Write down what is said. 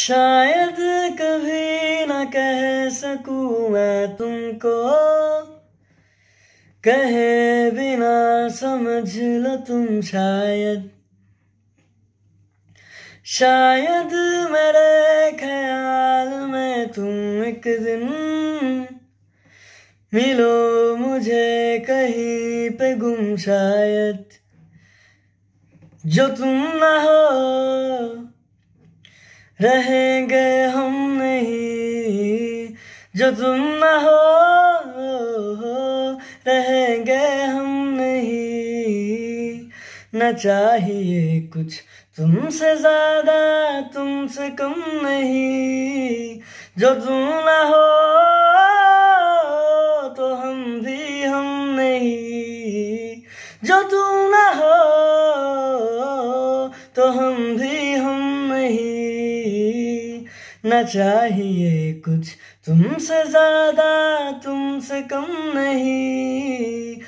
शायद कभी न कह सकू मैं तुमको कहे बिना समझ लो तुम शायद शायद मेरे ख्याल में तुम एक दिन मिलो मुझे कहीं पे गुम शायद जो तुम ना हो रहेंगे हम नहीं जो तुम न हो रहेंगे हम नहीं न चाहिए कुछ तुमसे ज्यादा तुमसे कम नहीं जो तुम न हो तो हम भी हम नहीं जो तुम न हो तो हम भी न चाहिए कुछ तुमसे ज़्यादा तुमसे कम नहीं